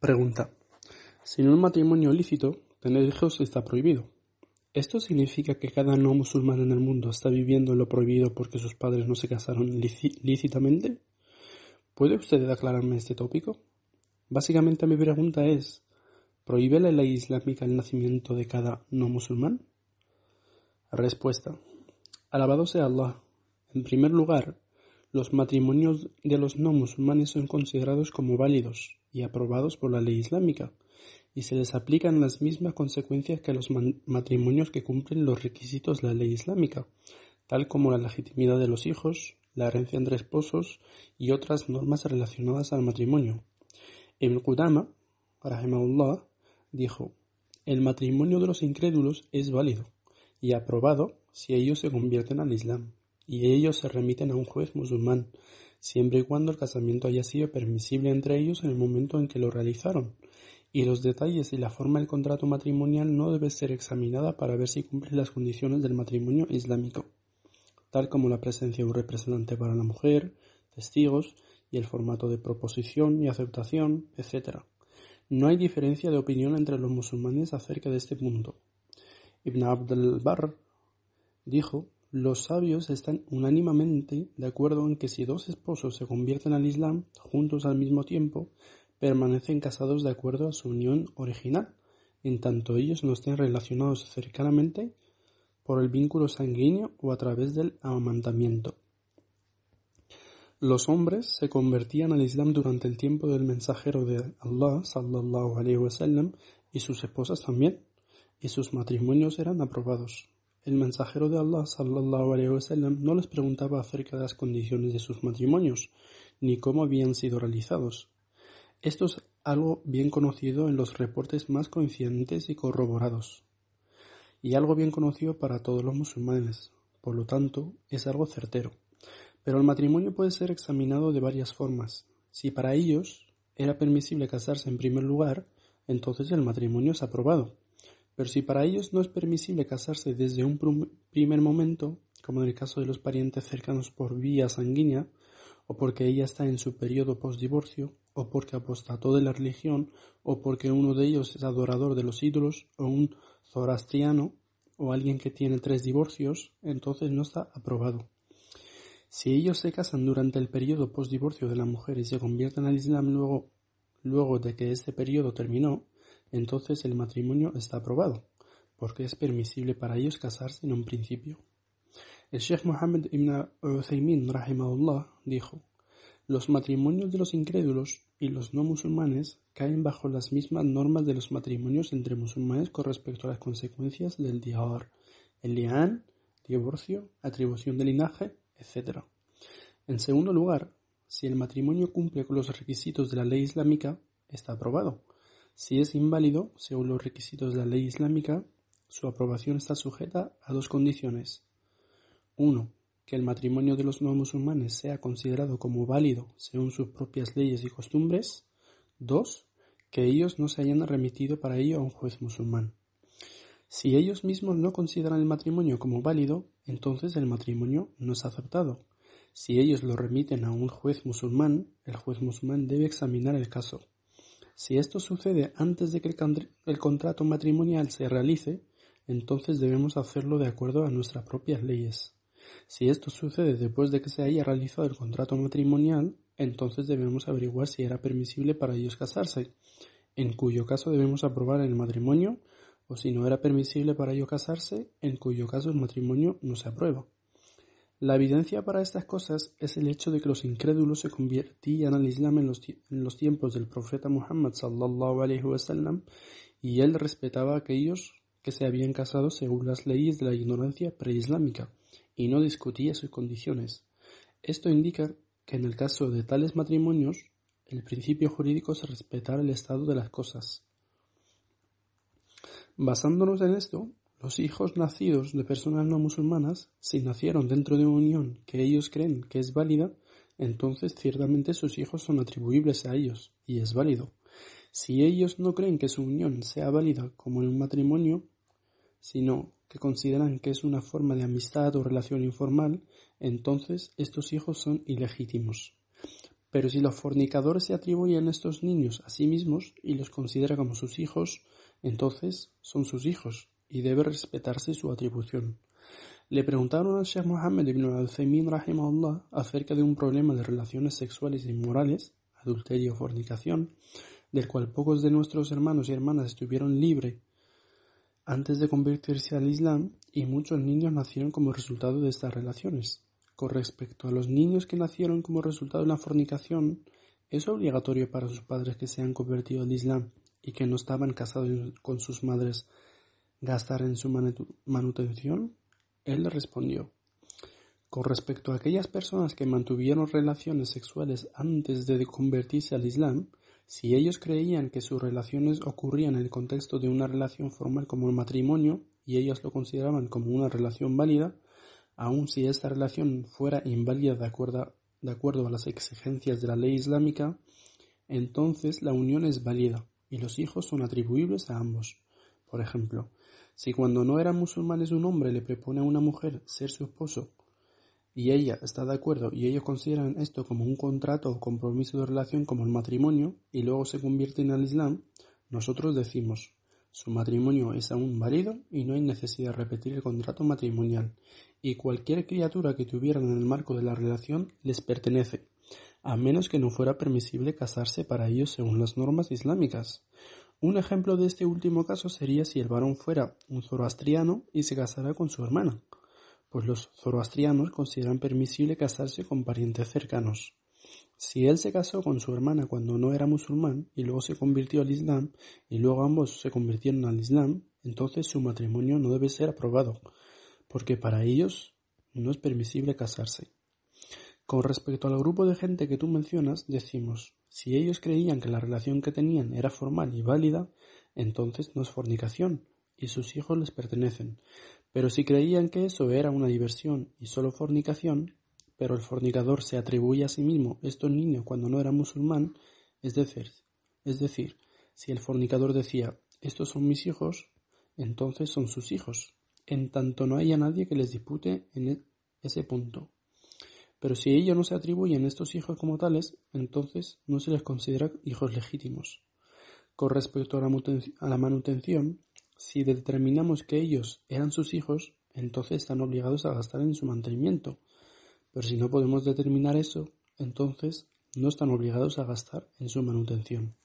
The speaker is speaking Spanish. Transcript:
Pregunta. Sin un matrimonio lícito, tener hijos está prohibido. ¿Esto significa que cada no musulmán en el mundo está viviendo lo prohibido porque sus padres no se casaron lícitamente? ¿Puede usted aclararme este tópico? Básicamente mi pregunta es, ¿prohíbe la ley islámica el nacimiento de cada no musulmán? Respuesta. Alabado sea Allah. En primer lugar, los matrimonios de los no musulmanes son considerados como válidos, y aprobados por la ley islámica, y se les aplican las mismas consecuencias que a los matrimonios que cumplen los requisitos de la ley islámica, tal como la legitimidad de los hijos, la herencia entre esposos y otras normas relacionadas al matrimonio. El Qudama, rahimahullah, dijo: El matrimonio de los incrédulos es válido y aprobado si ellos se convierten al Islam y ellos se remiten a un juez musulmán siempre y cuando el casamiento haya sido permisible entre ellos en el momento en que lo realizaron, y los detalles y la forma del contrato matrimonial no debe ser examinada para ver si cumple las condiciones del matrimonio islámico, tal como la presencia de un representante para la mujer, testigos y el formato de proposición y aceptación, etc. No hay diferencia de opinión entre los musulmanes acerca de este punto. Ibn Abd al-Barr dijo los sabios están unánimemente de acuerdo en que si dos esposos se convierten al Islam juntos al mismo tiempo, permanecen casados de acuerdo a su unión original, en tanto ellos no estén relacionados cercanamente por el vínculo sanguíneo o a través del amamantamiento. Los hombres se convertían al Islam durante el tiempo del mensajero de Allah y sus esposas también, y sus matrimonios eran aprobados. El mensajero de Allah sallallahu wa sallam no les preguntaba acerca de las condiciones de sus matrimonios, ni cómo habían sido realizados. Esto es algo bien conocido en los reportes más coincidentes y corroborados, y algo bien conocido para todos los musulmanes, por lo tanto, es algo certero. Pero el matrimonio puede ser examinado de varias formas. Si para ellos era permisible casarse en primer lugar, entonces el matrimonio es aprobado. Pero si para ellos no es permisible casarse desde un primer momento, como en el caso de los parientes cercanos por vía sanguínea, o porque ella está en su periodo postdivorcio, o porque apostató de la religión, o porque uno de ellos es adorador de los ídolos, o un zoroastriano, o alguien que tiene tres divorcios, entonces no está aprobado. Si ellos se casan durante el periodo postdivorcio de la mujer y se convierten al Islam luego, luego de que este periodo terminó, entonces el matrimonio está aprobado, porque es permisible para ellos casarse en un principio. El Sheikh Mohammed ibn Uthaymin rahimahullah dijo: Los matrimonios de los incrédulos y los no musulmanes caen bajo las mismas normas de los matrimonios entre musulmanes con respecto a las consecuencias del diar, el lián, divorcio, atribución de linaje, etc. En segundo lugar, si el matrimonio cumple con los requisitos de la ley islámica, está aprobado si es inválido según los requisitos de la ley islámica, su aprobación está sujeta a dos condiciones. Uno, que el matrimonio de los no musulmanes sea considerado como válido según sus propias leyes y costumbres. Dos, que ellos no se hayan remitido para ello a un juez musulmán. Si ellos mismos no consideran el matrimonio como válido, entonces el matrimonio no es aceptado. Si ellos lo remiten a un juez musulmán, el juez musulmán debe examinar el caso si esto sucede antes de que el, contrato matrimonial se realice, entonces debemos hacerlo de acuerdo a nuestras propias leyes. Si esto sucede después de que se haya realizado el contrato matrimonial, entonces debemos averiguar si era permisible para ellos casarse, en cuyo caso debemos aprobar el matrimonio, o si no era permisible para ellos casarse, en cuyo caso el matrimonio no se aprueba. La evidencia para estas cosas es el hecho de que los incrédulos se convertían al Islam en los, tiempos del profeta Muhammad sallallahu y él respetaba a aquellos que se habían casado según las leyes de la ignorancia preislámica y no discutía sus condiciones. Esto indica que en el caso de tales matrimonios el principio jurídico es respetar el estado de las cosas. Basándonos en esto, los hijos nacidos de personas no musulmanas, si nacieron dentro de una unión que ellos creen que es válida, entonces ciertamente sus hijos son atribuibles a ellos, y es válido. Si ellos no creen que su unión sea válida como en un matrimonio, sino que consideran que es una forma de amistad o relación informal, entonces estos hijos son ilegítimos. Pero si los fornicadores se atribuyen estos niños a sí mismos y los consideran como sus hijos, entonces son sus hijos, y debe respetarse su atribución. Le preguntaron a Sheikh Mohammed ibn al zaymin acerca de un problema de relaciones sexuales inmorales, adulterio o fornicación, del cual pocos de nuestros hermanos y hermanas estuvieron libres antes de convertirse al Islam y muchos niños nacieron como resultado de estas relaciones. Con respecto a los niños que nacieron como resultado de la fornicación, es obligatorio para sus padres que se han convertido al Islam y que no estaban casados con sus madres gastar en su manutención? Él respondió, con respecto a aquellas personas que mantuvieron relaciones sexuales antes de convertirse al Islam, si ellos creían que sus relaciones ocurrían en el contexto de una relación formal como el matrimonio, y ellas lo consideraban como una relación válida, aun si esta relación fuera inválida de acuerdo a las exigencias de la ley islámica, entonces la unión es válida y los hijos son atribuibles a ambos. Por ejemplo, si cuando no eran musulmanes un hombre le propone a una mujer ser su esposo y ella está de acuerdo y ellos consideran esto como un contrato o compromiso de relación como el matrimonio y luego se convierten al Islam, nosotros decimos su matrimonio es aún válido y no hay necesidad de repetir el contrato matrimonial y cualquier criatura que tuvieran en el marco de la relación les pertenece, a menos que no fuera permisible casarse para ellos según las normas islámicas. Un ejemplo de este último caso sería si el varón fuera un zoroastriano y se casara con su hermana, pues los zoroastrianos consideran permisible casarse con parientes cercanos. Si él se casó con su hermana cuando no era musulmán y luego se convirtió al Islam, y luego ambos se convirtieron al Islam, entonces su matrimonio no debe ser aprobado, porque para ellos no es permisible casarse. Con respecto al grupo de gente que tú mencionas, decimos, si ellos creían que la relación que tenían era formal y válida, entonces no es fornicación, y sus hijos les pertenecen. Pero si creían que eso era una diversión y solo fornicación, pero el fornicador se atribuye a sí mismo esto niño cuando no era musulmán, es decir, es decir, si el fornicador decía, estos son mis hijos, entonces son sus hijos, en tanto no haya nadie que les dispute en e-, ese punto. Pero si ellos no se atribuyen estos hijos como tales, entonces no se les considera hijos legítimos. Con respecto a la manutención, si determinamos que ellos eran sus hijos, entonces están obligados a gastar en su mantenimiento. Pero si no podemos determinar eso, entonces no están obligados a gastar en su manutención.